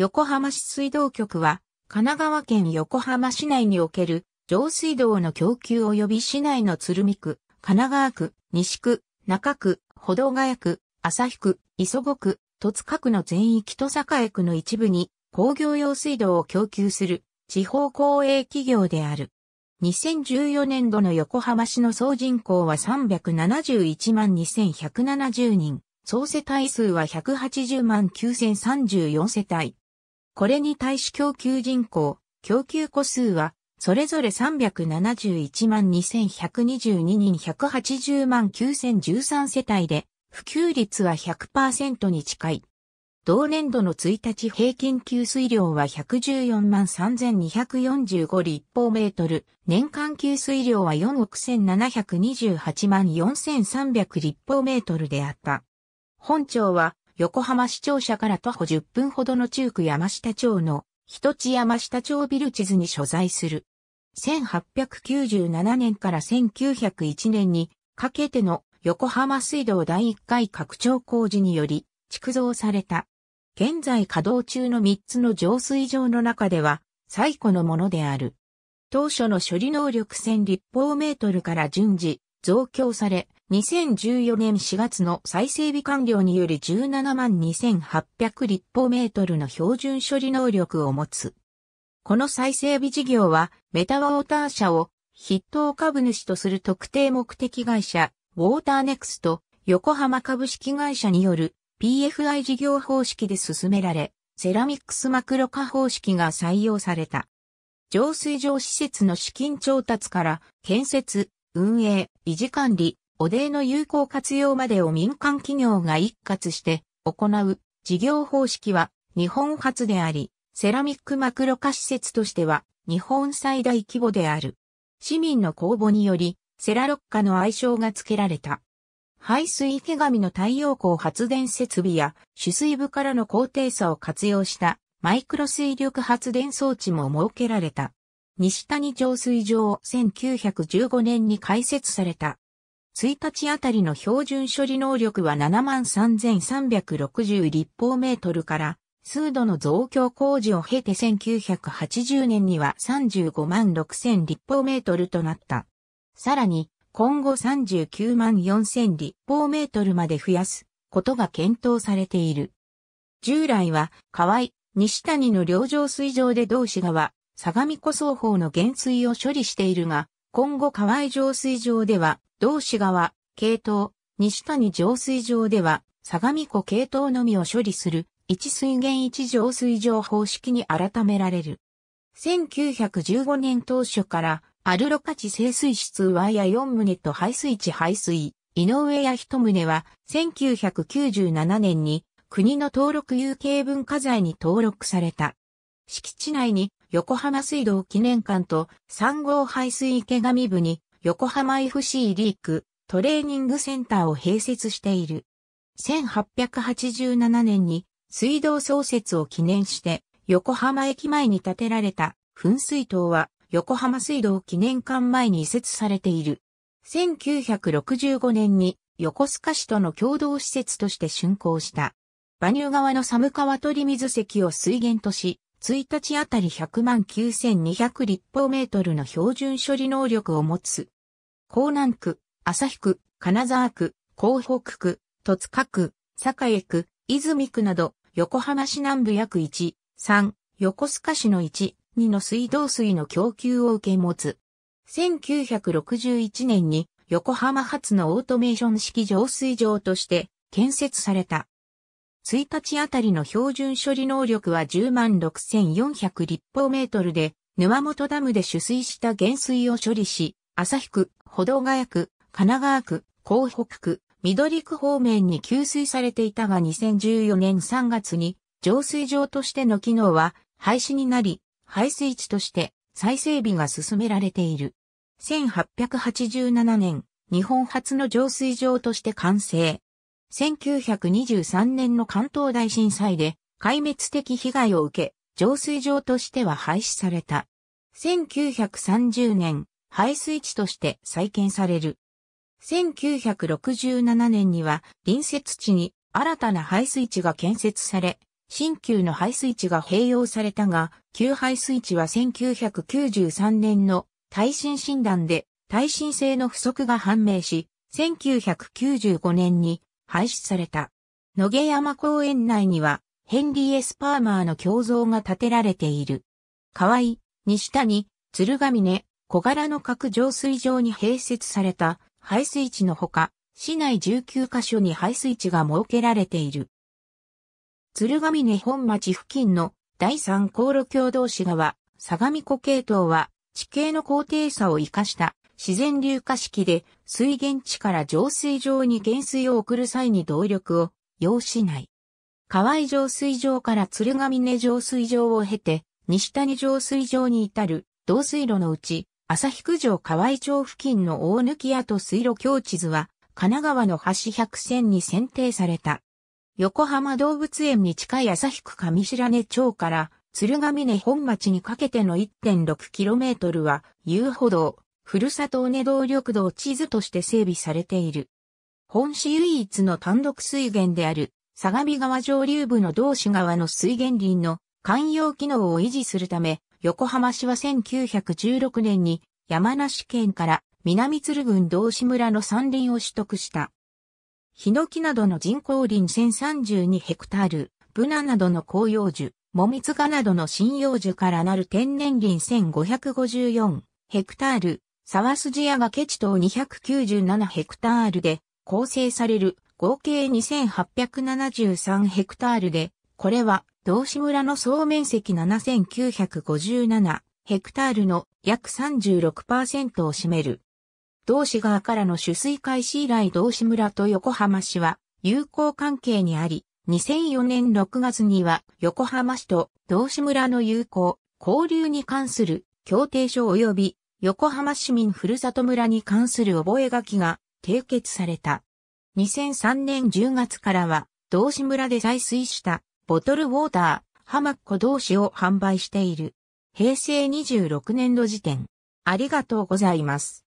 横浜市水道局は、神奈川県横浜市内における上水道の供給及び市内の鶴見区、神奈川区、西区、中区、歩道ヶ谷区、旭区、磯子区、戸塚区の全域と栄区の一部に工業用水道を供給する地方公営企業である。2014年度の横浜市の総人口は371万2170人、総世帯数は180万9034世帯。これに対し供給人口、供給個数は、それぞれ371万2122人180万9013世帯で、普及率は100%に近い。同年度の1日平均給水量は114万3245立方メートル、年間給水量は4億1728万4300立方メートルであった。本庁は横浜市庁舎から徒歩10分ほどの中区山下町の一地山下町ビル地図に所在する。1897年から1901年にかけての横浜水道第1回拡張工事により築造された。現在稼働中の3つの浄水場の中では最古のものである。当初の処理能力1000立方メートルから順次増強され、2014年4月の再整備完了により17万2800立方メートルの標準処理能力を持つ。この再整備事業は、メタワーター社を筆頭株主とする特定目的会社、ウォーターネクスト、横浜株式会社による PFI 事業方式で進められ、セラミックスマクロ化方式が採用された。浄水場施設の資金調達から建設、運営、維持管理、お泥の有効活用までを民間企業が一括して行う事業方式は日本初であり、セラミックマクロ化施設としては日本最大規模である。市民の公募により、セラロッカの愛称が付けられた。排水池上の太陽光発電設備や取水部からの高低差を活用したマイクロ水力発電装置も設けられた。西谷浄水場1915年に開設された1日あたりの標準処理能力は73,360立方メートルから、数度の増強工事を経て1980年には35万6000立方メートルとなった。さらに、今後39万4000立方メートルまで増やすことが検討されている。従来は、河合、西谷の両上水上で同志川、相模湖双方の減水を処理しているが、今後河合上水上では、同志川、系統、西谷浄水場では、相模湖系統のみを処理する、一水源一浄水場方式に改められる。1915年当初から、アルロカ地清水室上屋4棟と排水地排水、井上屋1棟は、1997年に、国の登録有形文化財に登録された。敷地内に横浜水道記念館と三号排水池上部に横浜 FC リークトレーニングセンターを併設している。1887年に水道創設を記念して横浜駅前に建てられた噴水塔は横浜水道記念館前に移設されている。1965年に横須賀市との共同施設として竣工した。馬入川の寒川取水石を水源とし、1日あたり100万9200立方メートルの標準処理能力を持つ。江南区、旭区、金沢区、江北区、戸塚区、栄区、泉区など、横浜市南部約1、3、横須賀市の1、2の水道水の供給を受け持つ。1961年に横浜発のオートメーション式浄水場として建設された。1日あたりの標準処理能力は106,400立方メートルで、沼本ダムで取水した減水を処理し、旭区、保土ヶ谷区、神奈川区、港北区、緑区方面に給水されていたが2014年3月に浄水場としての機能は廃止になり、排水地として再整備が進められている。1887年、日本初の浄水場として完成。1923年の関東大震災で壊滅的被害を受け、浄水場としては廃止された。1930年、排水地として再建される。1967年には隣接地に新たな排水地が建設され、新旧の排水地が併用されたが、旧排水地は1993年の耐震診断で耐震性の不足が判明し、1995年に廃止された。野毛山公園内には、ヘンリー・エスパーマーの胸像が建てられている。河合、西谷、鶴ヶ峰、小柄の各浄水場に併設された排水池のほか、市内19カ所に排水池が設けられている。鶴ヶ峰本町付近の第三航路共同市側、相模湖系統は地形の高低差を生かした自然流化式で水源地から浄水場に減水を送る際に動力を要しない。河合浄水場から鶴ヶ峰浄水場を経て西谷浄水場に至る導水路のうち旭九条河合町付近の大抜跡水路境地図は神奈川の橋百選に選定された。横浜動物園に近い旭区上白根町から鶴ヶ峰本町にかけての 1.6km は遊歩道、ふるさと尾根動力道地図として整備されている。本市唯一の単独水源である、相模川上流部の同市川の水源林の寛容機能を維持するため、横浜市は1916年に山梨県から南鶴郡道志村の山林を取得した。ヒノキなどの人工林1032ヘクタール、ブナなどの紅葉樹、モミツガなどの針葉樹からなる天然林1554ヘクタール、沢筋屋がケチ島297ヘクタールで構成される合計2873ヘクタールで、これは道志村の総面積7957ヘクタールの約36%を占める。道志川からの取水開始以来道志村と横浜市は友好関係にあり、2004年6月には横浜市と道志村の友好、交流に関する協定書及び横浜市民ふるさと村に関する覚書が締結された。2003年10月からは、道志村で採水したボトルウォーター、浜っ子同士を販売している。平成26年度時点。ありがとうございます。